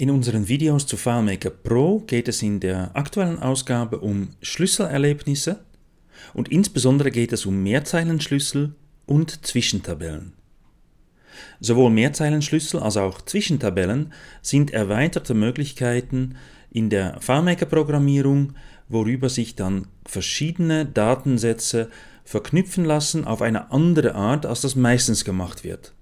In unseren Videos zu FileMaker Pro geht es in der aktuellen Ausgabe um Schlüsselerlebnisse und insbesondere geht es um Mehrzeilenschlüssel und Zwischentabellen. Sowohl Mehrzeilenschlüssel als auch Zwischentabellen sind erweiterte Möglichkeiten in der FileMaker-Programmierung, worüber sich dann verschiedene Datensätze verknüpfen lassen auf eine andere Art, als das meistens gemacht wird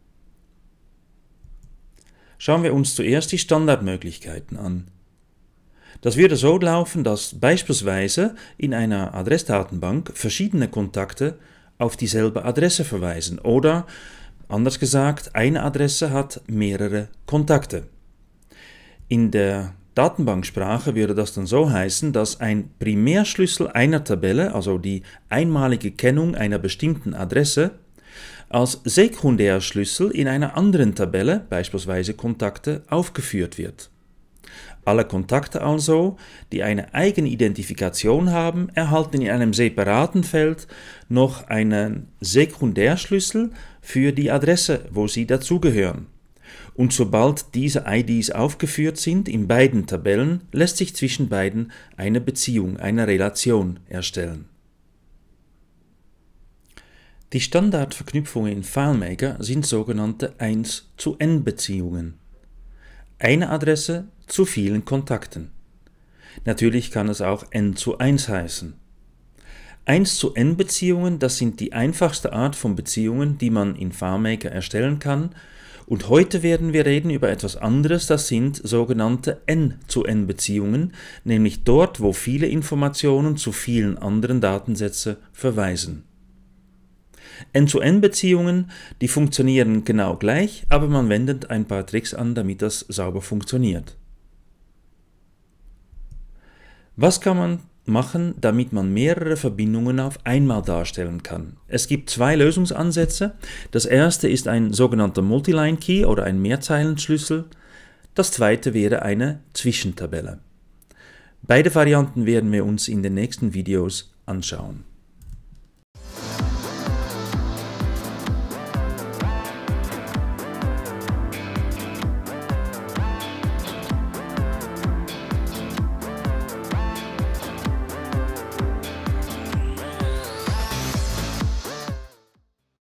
schauen wir uns zuerst die Standardmöglichkeiten an. Das würde so laufen, dass beispielsweise in einer Adressdatenbank verschiedene Kontakte auf dieselbe Adresse verweisen oder, anders gesagt, eine Adresse hat mehrere Kontakte. In der Datenbanksprache würde das dann so heißen, dass ein Primärschlüssel einer Tabelle, also die einmalige Kennung einer bestimmten Adresse, als Sekundärschlüssel in einer anderen Tabelle, beispielsweise Kontakte, aufgeführt wird. Alle Kontakte also, die eine eigene Identifikation haben, erhalten in einem separaten Feld noch einen Sekundärschlüssel für die Adresse, wo sie dazugehören. Und sobald diese IDs aufgeführt sind in beiden Tabellen, lässt sich zwischen beiden eine Beziehung, eine Relation erstellen. Die Standardverknüpfungen in FileMaker sind sogenannte 1 zu n Beziehungen. Eine Adresse zu vielen Kontakten. Natürlich kann es auch n zu 1 heißen. 1 zu n Beziehungen, das sind die einfachste Art von Beziehungen, die man in FileMaker erstellen kann. Und heute werden wir reden über etwas anderes, das sind sogenannte n zu n Beziehungen, nämlich dort, wo viele Informationen zu vielen anderen Datensätze verweisen. End-zu-End-Beziehungen, die funktionieren genau gleich, aber man wendet ein paar Tricks an, damit das sauber funktioniert. Was kann man machen, damit man mehrere Verbindungen auf einmal darstellen kann. Es gibt zwei Lösungsansätze. Das erste ist ein sogenannter Multiline Key oder ein Mehrzeilenschlüssel. Das zweite wäre eine Zwischentabelle. Beide Varianten werden wir uns in den nächsten Videos anschauen.